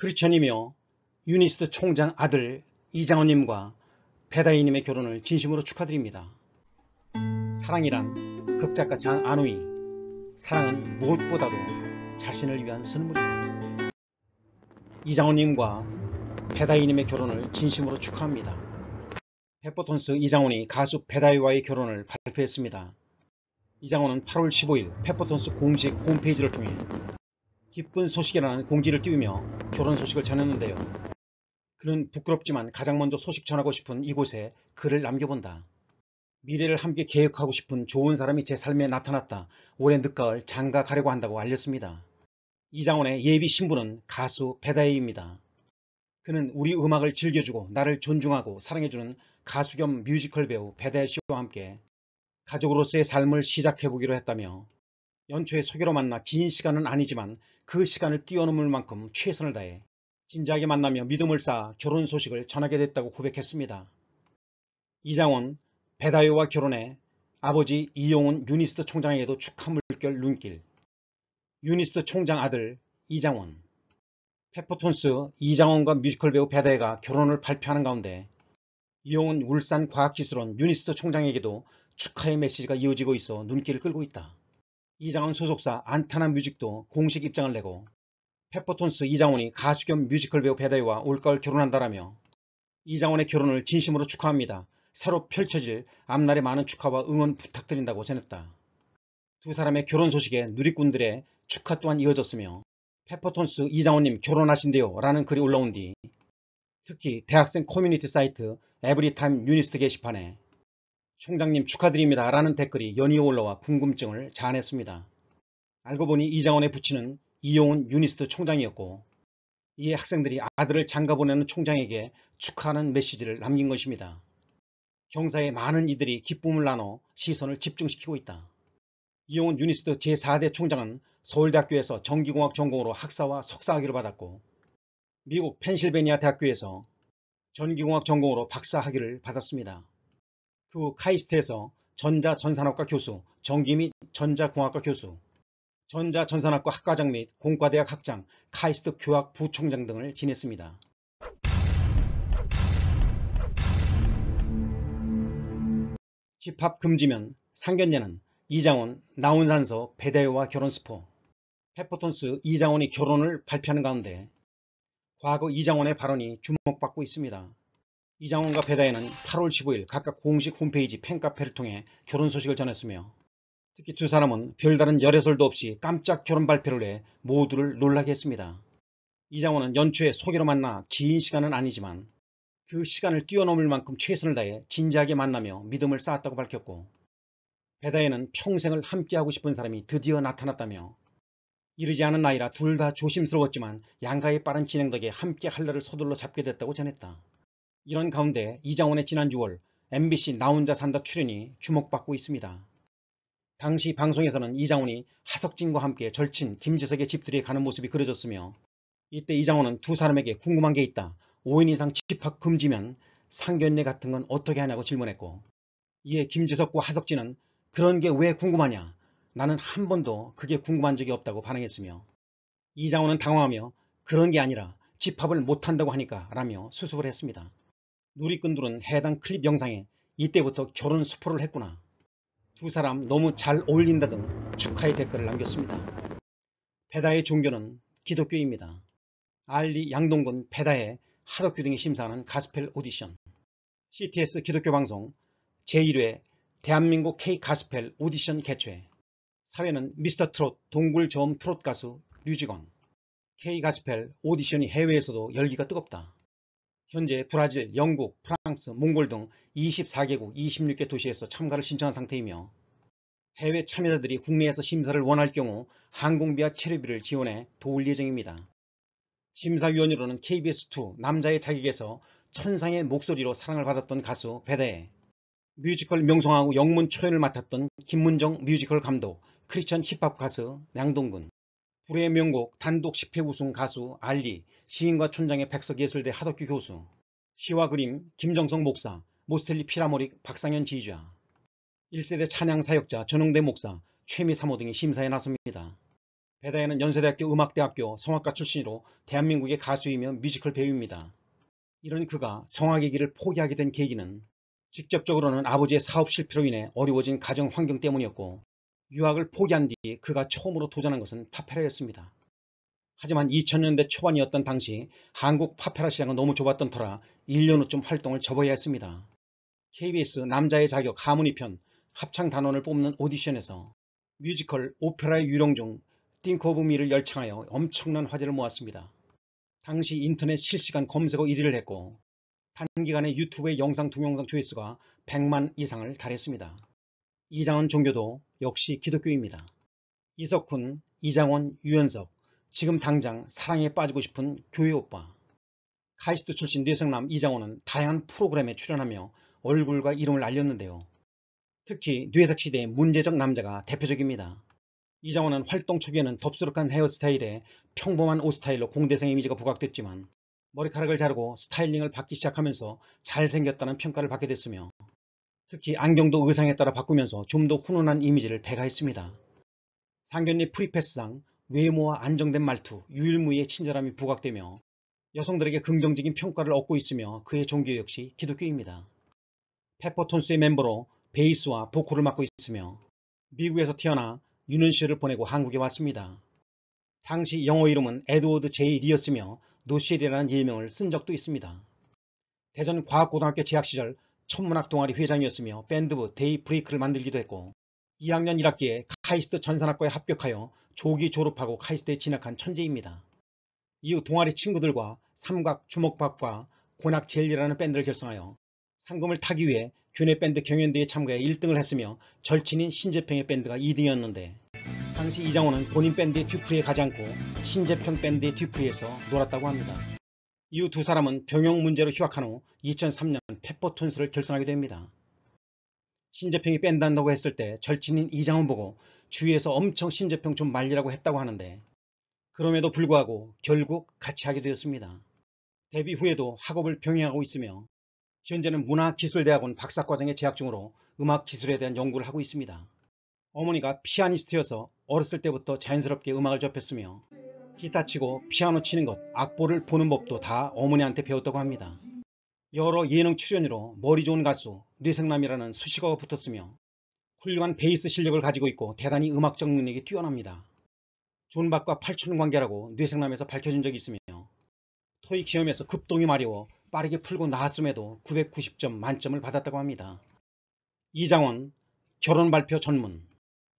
크리스천이며 유니스트 총장 아들 이장호님과 배다이님의 결혼을 진심으로 축하드립니다. 사랑이란 극작가 장 안우이 사랑은 무엇보다도 자신을 위한 선물이다. 이장호님과 배다이님의 결혼을 진심으로 축하합니다. 페퍼톤스 이장훈이 가수 배다이와의 결혼을 발표했습니다. 이장훈은 8월 15일 페퍼톤스 공식 홈페이지를 통해 기쁜 소식이라는 공지를 띄우며 결혼 소식을 전했는데요. 그는 부끄럽지만 가장 먼저 소식 전하고 싶은 이곳에 글을 남겨본다. 미래를 함께 계획하고 싶은 좋은 사람이 제 삶에 나타났다. 올해 늦가을 장가 가려고 한다고 알렸습니다. 이장원의 예비 신부는 가수 배다이입니다 그는 우리 음악을 즐겨주고 나를 존중하고 사랑해주는 가수 겸 뮤지컬 배우 배다이 씨와 함께 가족으로서의 삶을 시작해보기로 했다며 연초에 소개로 만나 긴 시간은 아니지만 그 시간을 뛰어넘을 만큼 최선을 다해 진지하게 만나며 믿음을 쌓아 결혼 소식을 전하게 됐다고 고백했습니다. 이장원 배다요와 결혼해 아버지 이용훈 유니스트 총장에게도 축하 물결 눈길 유니스트 총장 아들 이장원 페퍼톤스 이장원과 뮤지컬 배우 배다혜가 결혼을 발표하는 가운데 이용훈 울산과학기술원 유니스트 총장에게도 축하의 메시지가 이어지고 있어 눈길을 끌고 있다. 이장훈 소속사 안타나 뮤직도 공식 입장을 내고 페퍼톤스 이장훈이 가수 겸 뮤지컬 배우 배다이와 올가을 결혼한다라며 이장훈의 결혼을 진심으로 축하합니다. 새로 펼쳐질 앞날의 많은 축하와 응원 부탁드린다고 전했다. 두 사람의 결혼 소식에 누리꾼들의 축하 또한 이어졌으며 페퍼톤스 이장훈님 결혼하신대요 라는 글이 올라온 뒤 특히 대학생 커뮤니티 사이트 에브리타임 유니스트 게시판에 총장님 축하드립니다. 라는 댓글이 연이어 올라와 궁금증을 자아냈습니다. 알고 보니 이장원의 부친은 이용훈 유니스트 총장이었고 이에 학생들이 아들을 장가 보내는 총장에게 축하하는 메시지를 남긴 것입니다. 경사에 많은 이들이 기쁨을 나눠 시선을 집중시키고 있다. 이용훈 유니스트 제4대 총장은 서울대학교에서 전기공학 전공으로 학사와 석사학위를 받았고 미국 펜실베니아 대학교에서 전기공학 전공으로 박사학위를 받았습니다. 그 카이스트에서 전자 전산학과 교수, 정기및 전자공학과 교수, 전자 전산학과 학과장 및 공과대학 학장, 카이스트 교학 부총장 등을 지냈습니다. 집합 금지면 상견례는 이장원, 나훈산서, 배대와 결혼스포 페퍼톤스 이장원이 결혼을 발표하는 가운데 과거 이장원의 발언이 주목받고 있습니다. 이장원과 배다혜는 8월 15일 각각 공식 홈페이지 팬카페를 통해 결혼 소식을 전했으며 특히 두 사람은 별다른 열애설도 없이 깜짝 결혼 발표를 해 모두를 놀라게 했습니다. 이장원은 연초에 소개로 만나 긴 시간은 아니지만 그 시간을 뛰어넘을 만큼 최선을 다해 진지하게 만나며 믿음을 쌓았다고 밝혔고 배다혜는 평생을 함께하고 싶은 사람이 드디어 나타났다며 이르지 않은 나이라 둘 다 조심스러웠지만 양가의 빠른 진행 덕에 함께 할 날을 서둘러 잡게 됐다고 전했다. 이런 가운데 이장원의 지난 6월 MBC 나 혼자 산다 출연이 주목받고 있습니다. 당시 방송에서는 이장원이 하석진과 함께 절친 김지석의 집들이 가는 모습이 그려졌으며 이때 이장원은 두 사람에게 궁금한 게 있다. 5인 이상 집합 금지면 상견례 같은 건 어떻게 하냐고 질문했고 이에 김지석과 하석진은 그런 게 왜 궁금하냐 나는 한 번도 그게 궁금한 적이 없다고 반응했으며 이장원은 당황하며 그런 게 아니라 집합을 못한다고 하니까 라며 수습을 했습니다. 누리꾼들은 해당 클립 영상에 이때부터 결혼 수포를 했구나. 두 사람 너무 잘 어울린다 등 축하의 댓글을 남겼습니다. 베다의 종교는 기독교입니다. 알리 양동근 베다의 하덕규 등이 심사하는 가스펠 오디션 CTS 기독교 방송 제1회 대한민국 K 가스펠 오디션 개최 사회는 미스터 트롯 동굴 저음 트롯 가수 류지건 K 가스펠 오디션이 해외에서도 열기가 뜨겁다. 현재 브라질, 영국, 프랑스, 몽골 등 24개국 26개 도시에서 참가를 신청한 상태이며 해외 참여자들이 국내에서 심사를 원할 경우 항공비와 체류비를 지원해 도울 예정입니다. 심사위원으로는 KBS2 남자의 자격에서 천상의 목소리로 사랑을 받았던 가수 배대 뮤지컬 명성하고 영문 초연을 맡았던 김문정 뮤지컬 감독 크리스천 힙합 가수 양동근 불의 명곡 단독 10회 우승 가수 알리, 시인과 촌장의 백석예술대 하덕규 교수, 시와 그림 김정성 목사, 모스텔리 피라모릭 박상현 지휘자, 1세대 찬양 사역자 전홍대 목사, 최미 사모 등이 심사에 나섭니다. 배다혜는 연세대학교 음악대학교 성악가 출신으로 대한민국의 가수이며 뮤지컬 배우입니다. 이런 그가 성악의 길을 포기하게 된 계기는 직접적으로는 아버지의 사업 실패로 인해 어려워진 가정 환경 때문이었고 유학을 포기한 뒤 그가 처음으로 도전한 것은 파페라였습니다. 하지만 2000년대 초반이었던 당시 한국 파페라 시장은 너무 좁았던 터라 1년 후쯤 활동을 접어야 했습니다. KBS 남자의 자격 하모니편 합창 단원을 뽑는 오디션에서 뮤지컬 오페라의 유령 중 띵크 오브 미를 열창하여 엄청난 화제를 모았습니다. 당시 인터넷 실시간 검색어 1위를 했고 단기간에 유튜브의 영상 동영상 조회수가 100만 이상을 달했습니다. 이장은 종교도 역시 기독교입니다. 이석훈, 이장원, 유연석 지금 당장 사랑에 빠지고 싶은 교회 오빠 카이스트 출신 뇌성남 이장원은 다양한 프로그램에 출연하며 얼굴과 이름을 알렸는데요. 특히 뇌삭시대의 문제적 남자가 대표적입니다. 이장원은 활동 초기에는 덥수룩한 헤어스타일에 평범한 옷 스타일로 공대생 이미지가 부각됐지만 머리카락을 자르고 스타일링을 받기 시작하면서 잘생겼다는 평가를 받게 됐으며 특히 안경도 의상에 따라 바꾸면서 좀 더 훈훈한 이미지를 배가했습니다. 상견례 프리패스상 외모와 안정된 말투, 유일무이의 친절함이 부각되며 여성들에게 긍정적인 평가를 얻고 있으며 그의 종교 역시 기독교입니다. 페퍼톤스의 멤버로 베이스와 보컬을 맡고 있으며 미국에서 태어나 유년시를 보내고 한국에 왔습니다. 당시 영어 이름은 에드워드 제이 리였으며 노실이라는 시 예명을 쓴 적도 있습니다. 대전 과학고등학교 재학 시절 천문학 동아리 회장이었으며 밴드부 데이브레이크를 만들기도 했고 2학년 1학기에 카이스트 전산학과에 합격하여 조기 졸업하고 카이스트에 진학한 천재입니다. 이후 동아리 친구들과 삼각 주먹밥과 고낙 젤리라는 밴드를 결성하여 상금을 타기 위해 교내 밴드 경연대회에 참가해 1등을 했으며 절친인 신재평의 밴드가 2등이었는데 당시 이장호는 본인 밴드의 듀프리에 가지 않고 신재평 밴드의 듀프리에서 놀았다고 합니다. 이후 두 사람은 병역 문제로 휴학한 후 2003년 페퍼톤스를 결성하게 됩니다. 신재평이 뺀다고 했을 때 절친인 이장훈 보고 주위에서 엄청 신재평 좀 말리라고 했다고 하는데 그럼에도 불구하고 결국 같이 하게 되었습니다. 데뷔 후에도 학업을 병행하고 있으며 현재는 문화기술대학원 박사과정에 재학 중으로 음악기술에 대한 연구를 하고 있습니다. 어머니가 피아니스트여서 어렸을 때부터 자연스럽게 음악을 접했으며 기타 치고 피아노 치는 것, 악보를 보는 법도 다 어머니한테 배웠다고 합니다. 여러 예능 출연으로 머리 좋은 가수 뇌생남이라는 수식어가 붙었으며 훌륭한 베이스 실력을 가지고 있고 대단히 음악적 능력이 뛰어납니다. 존박과 팔촌 관계라고 뇌생남에서 밝혀진 적이 있으며 토익 시험에서 급동이 마려워 빠르게 풀고 나왔음에도 990점 만점을 받았다고 합니다. 이장원 결혼 발표 전문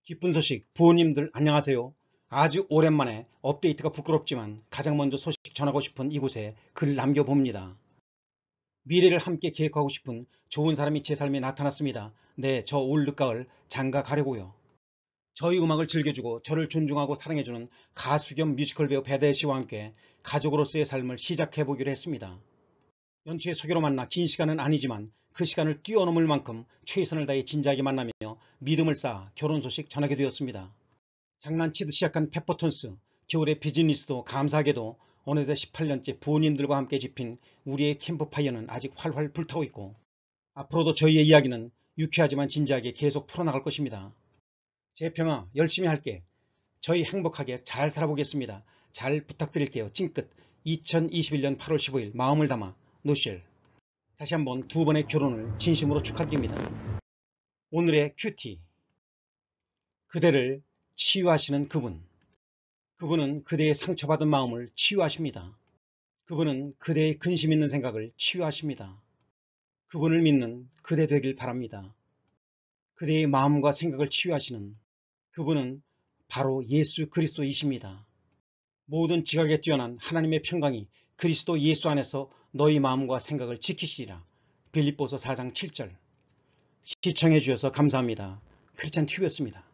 기쁜 소식 부모님들 안녕하세요. 아주 오랜만에 업데이트가 부끄럽지만 가장 먼저 소식 전하고 싶은 이곳에 글을 남겨봅니다. 미래를 함께 계획하고 싶은 좋은 사람이 제 삶에 나타났습니다. 네, 저 올 늦가을 장가 가려고요. 저희 음악을 즐겨주고 저를 존중하고 사랑해주는 가수 겸 뮤지컬 배우 배대 씨와 함께 가족으로서의 삶을 시작해보기로 했습니다. 연초에 소개로 만나 긴 시간은 아니지만 그 시간을 뛰어넘을 만큼 최선을 다해 진지하게 만나며 믿음을 쌓아 결혼 소식 전하게 되었습니다. 장난치듯 시작한 페퍼톤스 겨울의 비즈니스도 감사하게도 어느새 18년째 부모님들과 함께 집힌 우리의 캠프파이어는 아직 활활 불타고 있고 앞으로도 저희의 이야기는 유쾌하지만 진지하게 계속 풀어나갈 것입니다. 제평화 열심히 할게. 저희 행복하게 잘 살아보겠습니다. 잘 부탁드릴게요. 찐끝 2021년 8월 15일 마음을 담아 노실 다시 한번 두 번의 결혼을 진심으로 축하드립니다. 오늘의 큐티 그대를 치유하시는 그분. 그분은 그대의 상처받은 마음을 치유하십니다. 그분은 그대의 근심 있는 생각을 치유하십니다. 그분을 믿는 그대 되길 바랍니다. 그대의 마음과 생각을 치유하시는 그분은 바로 예수 그리스도이십니다. 모든 지각에 뛰어난 하나님의 평강이 그리스도 예수 안에서 너희 마음과 생각을 지키시라. 리 빌립보서 4장 7절 시청해 주셔서 감사합니다. 크리스찬 튜브였습니다